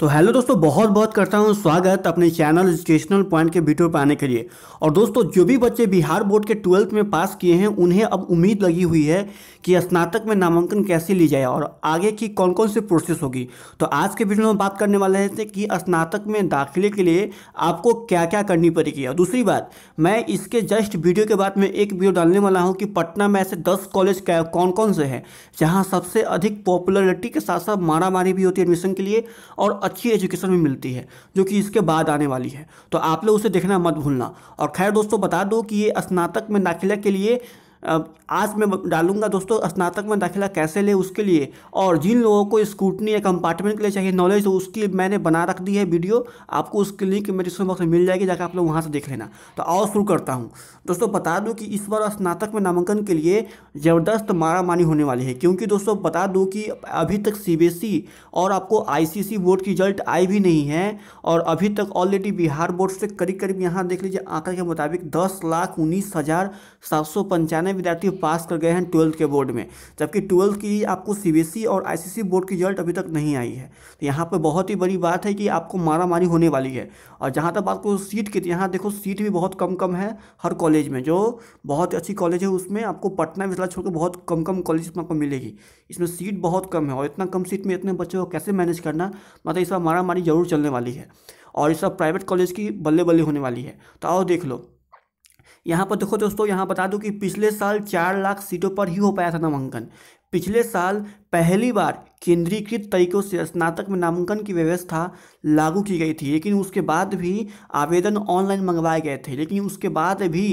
तो हेलो दोस्तों बहुत बहुत करता हूँ स्वागत अपने चैनल एजुकेशनल पॉइंट के वीडियो पर आने के लिए और दोस्तों जो भी बच्चे बिहार बोर्ड के ट्वेल्थ में पास किए हैं उन्हें अब उम्मीद लगी हुई है कि स्नातक में नामांकन कैसे ली जाए और आगे की कौन कौन सी प्रोसेस होगी तो आज के वीडियो में बात करने वाले हैं कि स्नातक में दाखिले के लिए आपको क्या क्या करनी पड़ेगी और दूसरी बात मैं इसके जस्ट वीडियो के बाद में एक वीडियो डालने वाला हूँ कि पटना में ऐसे दस कॉलेज कौन कौन से हैं जहाँ सबसे अधिक पॉपुलरिटी के साथ साथ मारामारी भी होती है एडमिशन के लिए और अच्छी एजुकेशन भी मिलती है जो कि इसके बाद आने वाली है तो आप लोग उसे देखना मत भूलना और खैर दोस्तों बता दो कि ये स्नातक में दाखिला के लिए आज मैं डालूंगा दोस्तों स्नातक में दाखिला कैसे ले उसके लिए और जिन लोगों को स्कूटनी या कंपार्टमेंट के लिए चाहिए नॉलेज तो उसकी मैंने बना रख दी है वीडियो आपको उसकी लिंक मेरे डिस्क्रिप्शन बॉक्स में मिल जाएगी जाकर आप लोग वहाँ से देख लेना तो और शुरू करता हूँ दोस्तों बता दूँ कि इस बार स्नातक में नामांकन के लिए ज़बरदस्त मारामारी होने वाली है क्योंकि दोस्तों बता दूँ कि अभी तक सी e और आपको आई बोर्ड की रिजल्ट आई भी नहीं है और अभी तक ऑलरेडी बिहार बोर्ड से करीब करीब यहाँ देख लीजिए आंकड़े के मुताबिक दस लाख उन्नीस हज़ार सात सौ पंचानवे कितने विद्यार्थी पास कर गए हैं ट्वेल्थ के बोर्ड में जबकि ट्वेल्थ की आपको सी e और आई बोर्ड की रिजल्ट अभी तक नहीं आई है तो यहाँ पर बहुत ही बड़ी बात है कि आपको मारामारी होने वाली है और जहाँ तक आपको सीट की तो यहाँ देखो सीट भी बहुत कम कम है हर कॉलेज में जो बहुत अच्छी कॉलेज है उसमें आपको पटना विसला छोड़कर बहुत कम कम कॉलेज में आपको मिलेगी इसमें सीट बहुत कम है और इतना कम सीट में इतने बच्चों को कैसे मैनेज करना मतलब इस बार मारामारी जरूर चलने वाली है और इस बार प्राइवेट कॉलेज की बल्ले बल्ले होने वाली है तो आओ देख लो यहाँ पर देखो दोस्तों यहाँ बता दूँ कि पिछले साल चार लाख सीटों पर ही हो पाया था नामांकन पिछले साल पहली बार केंद्रीकृत तरीकों से स्नातक में नामांकन की व्यवस्था लागू की गई थी लेकिन उसके बाद भी आवेदन ऑनलाइन मंगवाए गए थे लेकिन उसके बाद भी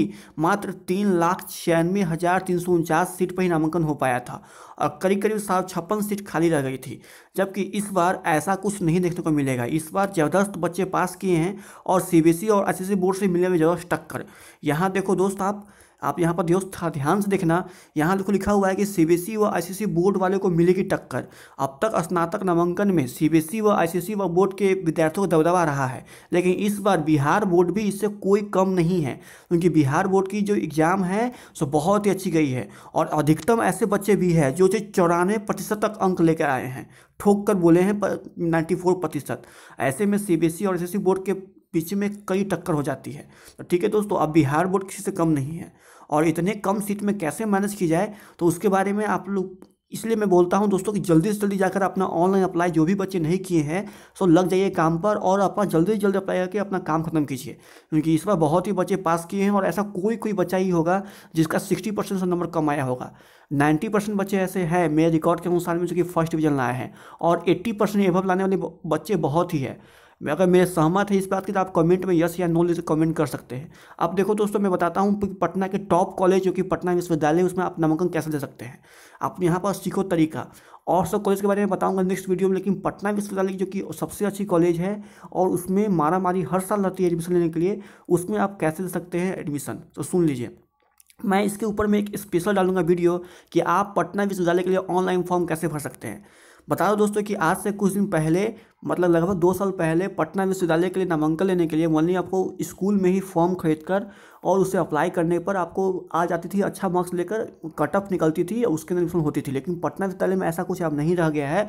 मात्र तीन लाख छियानवे हज़ार तीन सौ उनचास सीट पर ही नामांकन हो पाया था और करीब करीब सात छप्पन सीट खाली रह गई थी जबकि इस बार ऐसा कुछ नहीं देखने को मिलेगा इस बार ज़बरदस्त बच्चे पास किए हैं और सी और एस बोर्ड से मिलने में जबरदस्त टक्कर यहाँ देखो दोस्त आप आप यहाँ पर दोस्त ध्यान से देखना यहाँ देखो लिखा हुआ है कि सीबीएसई व आईसीसी बोर्ड वाले को मिलेगी टक्कर अब तक स्नातक नामांकन में सीबीएसई व आईसीसी व बोर्ड के विद्यार्थियों का दबदबा रहा है लेकिन इस बार बिहार बोर्ड भी इससे कोई कम नहीं है क्योंकि बिहार बोर्ड की जो एग्ज़ाम है सो बहुत ही अच्छी गई है और अधिकतम ऐसे बच्चे भी हैं जो चौरानवे प्रतिशत तक अंक लेकर आए हैं ठोक कर बोले हैं नाइन्टी फोर प्रतिशत ऐसे में सी और सी बोर्ड के पीछे में कई टक्कर हो जाती है तो ठीक है दोस्तों अब बिहार बोर्ड किसी से कम नहीं है और इतने कम सीट में कैसे मैनेज की जाए तो उसके बारे में आप लोग इसलिए मैं बोलता हूं दोस्तों कि जल्दी से जल्दी जाकर अपना ऑनलाइन अप्लाई जो भी बच्चे नहीं किए हैं सो लग जाइए काम पर और अपना जल्दी से जल्दी अप्लाई करके अपना काम खत्म कीजिए क्योंकि इस बार बहुत ही बच्चे पास किए हैं और ऐसा कोई कोई बच्चा ही होगा जिसका सिक्सटी परसेंट से नंबर कम आया होगा नाइन्टी परसेंट बच्चे ऐसे हैं मेरे रिकॉर्ड के अनुसार में जो कि फर्स्ट डिविज़न लाए हैं और एट्टी परसेंट एवब लाने वाले बच्चे बहुत ही है मैं अगर मेरे सहमत है इस बात की तो आप कमेंट में यस या नो लेकर कमेंट कर सकते हैं आप देखो दोस्तों मैं बताता हूँ पटना के टॉप कॉलेज जो कि पटना विश्वविद्यालय उसमें आप नामांकन कैसे दे सकते हैं आप यहाँ पर सीखो तरीका और सब कॉलेज के बारे में बताऊंगा नेक्स्ट वीडियो में लेकिन पटना विश्वविद्यालय जो कि सबसे अच्छी कॉलेज है और उसमें मारा मारी हर साल रहती है एडमिशन लेने के लिए उसमें आप कैसे ले सकते हैं एडमिशन तो सुन लीजिए मैं इसके ऊपर में एक स्पेशल डालूंगा वीडियो कि आप पटना विश्वविद्यालय के लिए ऑनलाइन फॉर्म कैसे भर सकते हैं बता दो दोस्तों कि आज से कुछ दिन पहले मतलब लगभग दो साल पहले पटना विश्वविद्यालय के लिए नामांकन लेने के लिए मोलनी आपको स्कूल में ही फॉर्म खरीद कर और उसे अप्लाई करने पर आपको आ जाती थी अच्छा मार्क्स लेकर कट ऑफ निकलती थी उसके अंदर होती थी लेकिन पटना विश्वविद्यालय में ऐसा कुछ अब नहीं रह गया है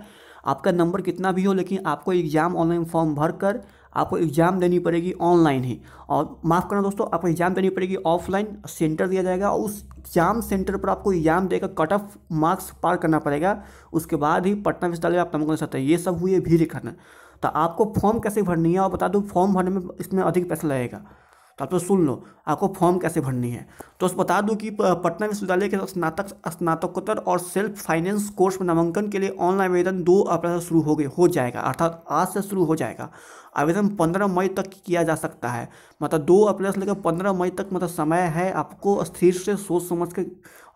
आपका नंबर कितना भी हो लेकिन आपको एग्ज़ाम ऑनलाइन फॉर्म भर कर आपको एग्ज़ाम देनी पड़ेगी ऑनलाइन ही और माफ़ करना दोस्तों आपको एग्ज़ाम देनी पड़ेगी ऑफलाइन सेंटर दिया जाएगा और उस एग्ज़ाम सेंटर पर आपको एग्ज़ाम देकर कट ऑफ मार्क्स पार करना पड़ेगा उसके बाद ही पटना विश्वविद्यालय आप नामांकन सकते हैं ये सब हुए भी लिखना तो आपको फॉर्म कैसे भरनी है और बता दूँ फॉर्म भरने में इसमें अधिक पैसा लगेगा तो आप सुन लो आपको फॉर्म कैसे भरनी है तो उस बता दूं कि पटना विश्वविद्यालय के स्नातक स्नातकोत्तर और सेल्फ फाइनेंस कोर्स में नामांकन के लिए ऑनलाइन आवेदन दो अप्रैल से शुरू हो गए हो जाएगा अर्थात आज से शुरू हो जाएगा आवेदन पंद्रह मई तक किया जा सकता है मतलब दो अप्रैल से लेकर पंद्रह मई तक मतलब समय है आपको स्थिर से सोच समझ के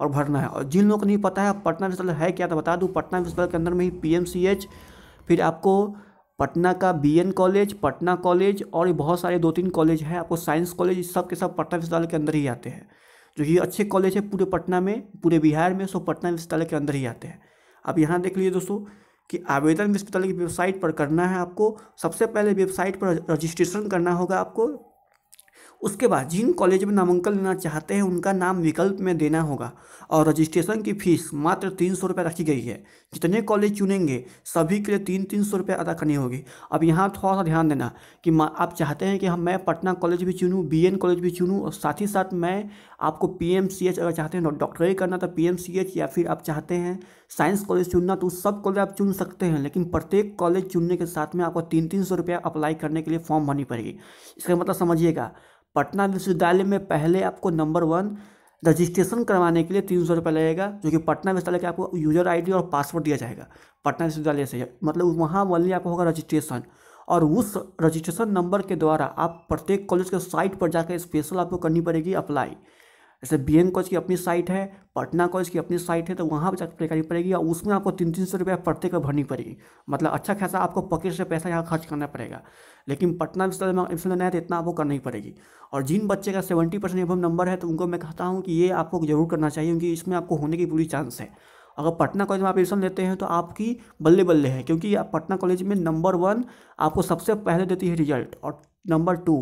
और भरना है और जिन लोगों को नहीं पता है पटना विश्वविद्यालय है क्या तो बता दूँ पटना विश्वविद्यालय के अंदर में ही पी फिर आपको पटना का बीएन कॉलेज पटना कॉलेज और बहुत सारे दो तीन कॉलेज हैं आपको साइंस कॉलेज सब के सब पटना विश्वविद्यालय के अंदर ही आते हैं जो ये अच्छे कॉलेज है पूरे पटना में पूरे बिहार में सो पटना विश्वविद्यालय के अंदर ही आते हैं अब यहाँ देख लीजिए दोस्तों कि आवेदन विश्वविद्यालय की वेबसाइट पर करना है आपको सबसे पहले वेबसाइट पर रजिस्ट्रेशन करना होगा आपको उसके बाद जिन कॉलेज में नामांकन लेना चाहते हैं उनका नाम विकल्प में देना होगा और रजिस्ट्रेशन की फ़ीस मात्र तीन सौ रुपये रखी गई है जितने कॉलेज चुनेंगे सभी के लिए तीन तीन सौ रुपये अदा करनी होगी अब यहाँ थोड़ा सा ध्यान देना कि आप चाहते हैं कि हम मैं पटना कॉलेज भी चुनूँ बी कॉलेज भी चुनूँ और साथ ही साथ मैं आपको पी अगर चाहते हैं डॉक्टरी करना तो पी या फिर आप चाहते हैं साइंस कॉलेज चुनना तो सब कॉलेज आप चुन सकते हैं लेकिन प्रत्येक कॉलेज चुनने के साथ में आपको तीन तीन सौ रुपया अप्लाई करने के लिए फॉर्म भरनी पड़ेगी इसका मतलब समझिएगा पटना विश्वविद्यालय में पहले आपको नंबर वन रजिस्ट्रेशन करवाने के लिए तीन सौ रुपये लगेगा जो कि पटना विश्वविद्यालय के आपको यूजर आईडी और पासवर्ड दिया जाएगा पटना विश्वविद्यालय से मतलब वहाँ वाली आपको होगा रजिस्ट्रेशन और उस रजिस्ट्रेशन नंबर के द्वारा आप प्रत्येक कॉलेज के साइट पर जाकर स्पेशल आपको करनी पड़ेगी अप्लाई जैसे बी एन कॉलेज की अपनी साइट है पटना कॉलेज की अपनी साइट है तो वहाँ पर जाकर करनी पड़ेगी और उसमें आपको तीन तीन सौ रुपया प्रत्येक पर भरनी पड़ेगी मतलब अच्छा खासा आपको पॉकेट से पैसा यहाँ खर्च करना पड़ेगा लेकिन पटना विश्वविद्यालय में एडमिशन लेना है तो इतना आपको करना ही पड़ेगी और जिन बच्चे का सेवेंटी परसेंट एवं नंबर है तो उनको मैं कहता हूँ कि ये आपको जरूर करना चाहिए क्योंकि इसमें आपको होने की पूरी चांस है अगर पटना कॉलेज में आप एडमिशन लेते हैं तो आपकी बल्ले बल्ले है क्योंकि पटना कॉलेज में नंबर वन आपको सबसे पहले देती है रिजल्ट और नंबर टू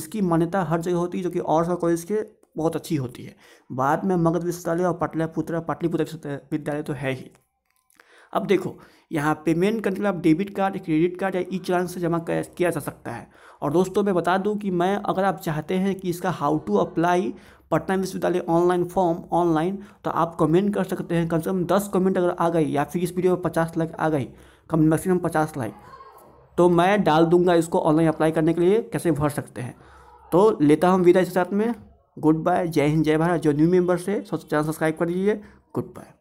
इसकी मान्यता हर जगह होती है जो कि और सब कॉलेज के बहुत अच्छी होती है बाद में मगध विश्वविद्यालय और पाटलिपुत्र पाटलिपुत्र विद्यालय तो है ही अब देखो यहाँ पेमेंट करने के लिए आप डेबिट कार्ड क्रेडिट कार्ड या ई चलान से जमा किया जा सकता है और दोस्तों मैं बता दूं कि मैं अगर आप चाहते हैं कि इसका हाउ टू अप्लाई पटना विश्वविद्यालय ऑनलाइन फॉर्म ऑनलाइन तो आप कमेंट कर सकते हैं कम से कम दस कमेंट अगर आ गई या फिर इस वीडियो में पचास लाइक आ गई कम मैक्सिमम पचास लाइक तो मैं डाल दूंगा इसको ऑनलाइन अप्लाई करने के लिए कैसे भर सकते हैं तो लेता हूँ विदा इस साथ में गुड बाय जय हिंद जय भारत जो न्यू मेंबर्स है चैनल सब्सक्राइब कर दीजिए गुड बाय